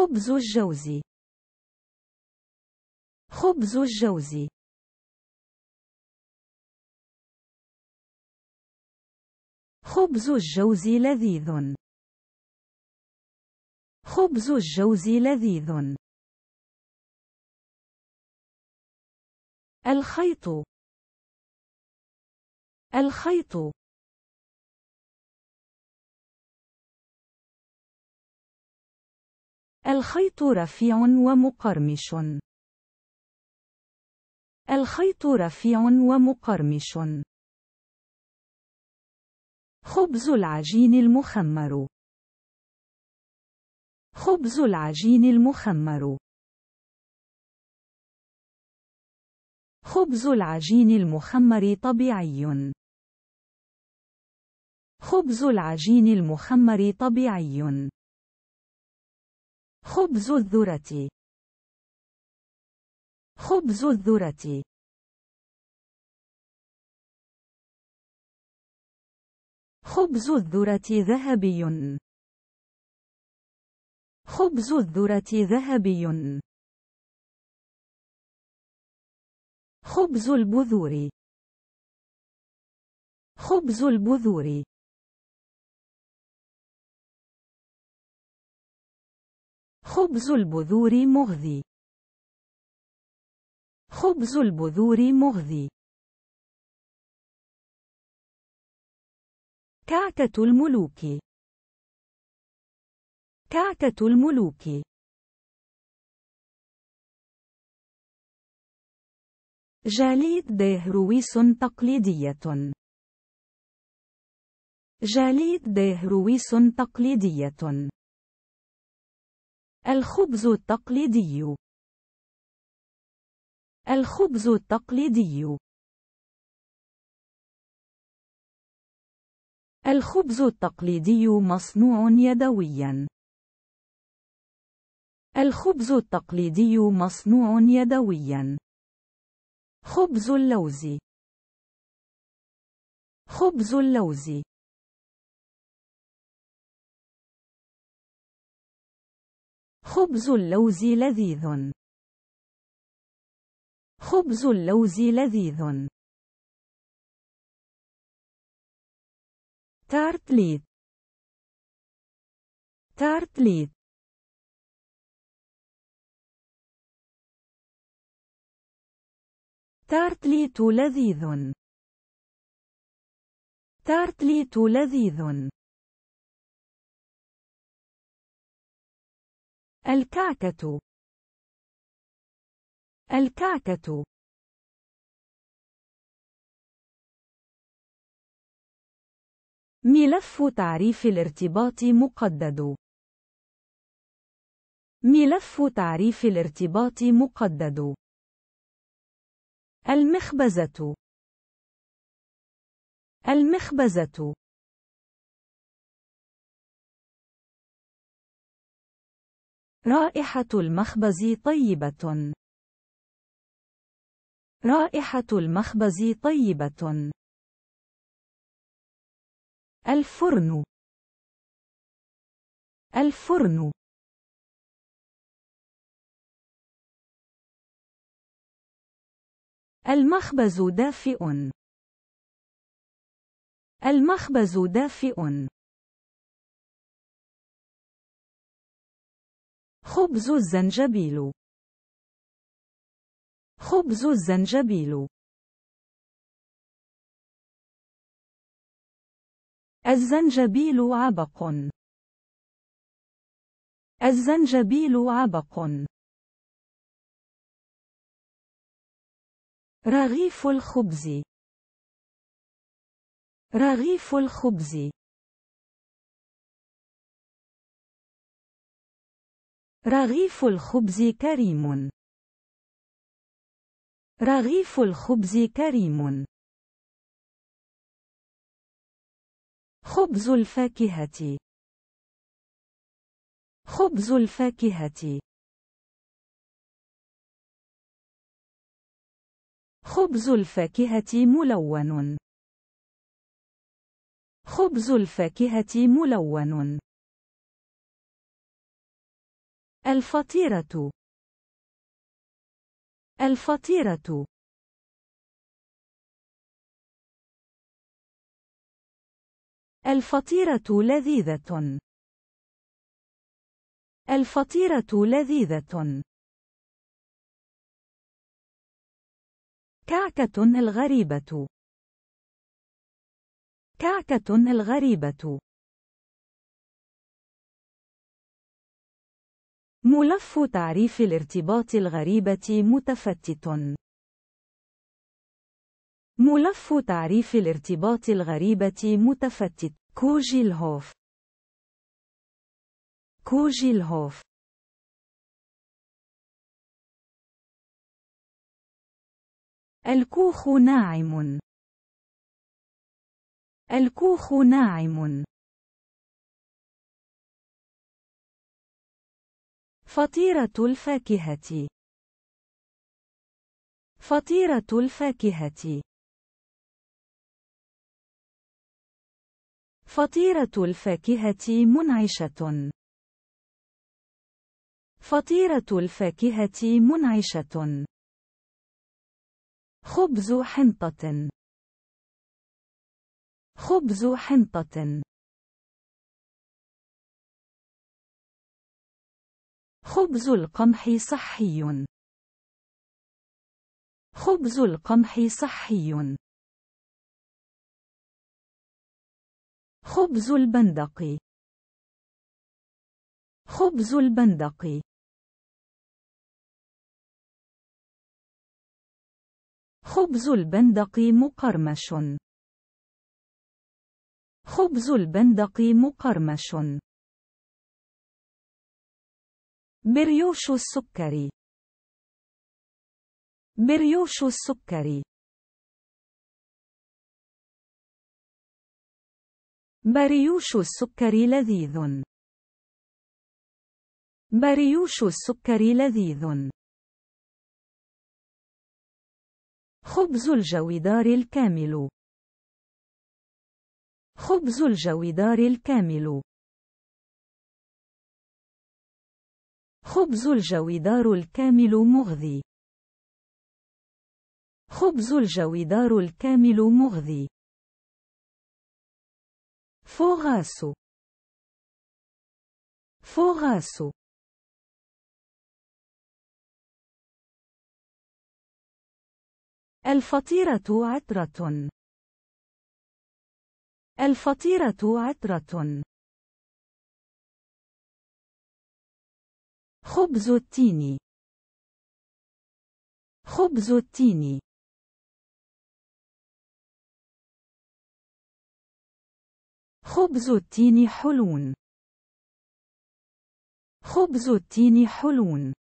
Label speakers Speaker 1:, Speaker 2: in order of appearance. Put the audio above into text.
Speaker 1: خبز الجوز خبز الجوز خبز الجوز لذيذ خبز الجوز لذيذ الخيط الخيط الخيط رفيع ومقرمش الخيط رفيع ومقرمش خبز العجين المخمر خبز العجين المخمر خبز العجين المخمر طبيعي خبز العجين المخمر طبيعي خبز الذرة خبز الذرة خبز الذرة ذهبي خبز الذرة ذهبي خبز البذور خبز البذور خبز البذور مغذي خبز البذور مغذي كعكة الملوك كعكة الملوك جاليد رويس تقليدية جاليد رويس تقليدية الخبز التقليدي الخبز التقليدي الخبز التقليدي مصنوع يدويا الخبز التقليدي مصنوع يدويا خبز اللوز خبز اللوز خبز اللوز لذيذ خبز اللوز لذيذ تارتليت تارتليت تارتليت لذيذ تارتليت لذيذ الكعكة الكعكة ملف تعريف الارتباط مقدد ملف تعريف الارتباط مقدد المخبزة المخبزة رائحة المخبز طيبة. رائحة المخبز طيبة. الفرن الفرن المخبز دافئ المخبز دافئ خبز الزنجبيل خبز الزنجبيل الزنجبيل عبق الزنجبيل عبق رغيف الخبز رغيف الخبز رغيف الخبز كريم رغيف الخبز كريم خبز الفاكهة خبز الفاكهة خبز الفاكهة ملون خبز الفاكهة ملون الفطيرة الفطيرة الفطيرة لذيذة الفطيرة لذيذة كعكة الغريبة كعكة الغريبة ملف تعريف الارتباط الغريبة متفتت. ملف تعريف الارتباط الغريبة متفتت. كوجيلهوف كوجيلهوف الكوخ ناعم الكوخ ناعم فطيرة الفاكهة فطيرة الفاكهة فطيرة الفاكهة منعشة فطيرة الفاكهة منعشة خبز حنطة خبز حنطة خبز القمح صحي خبز القمح صحي خبز البندق خبز البندق خبز البندق مقرمش خبز البندق مقرمش مريوش السكري مريوش السكري مريوش السكري لذيذ مريوش السكري لذيذ خبز الجويدار الكامل خبز الجويدار الكامل خبز الجويدار الكامل مغذي خبز الجويدار الكامل مغذي فوغاسو فوغاسو الفطيرة عطرة الفطيرة عطرة خبز التين خبز التين خبز التين حلون خبز التين حلون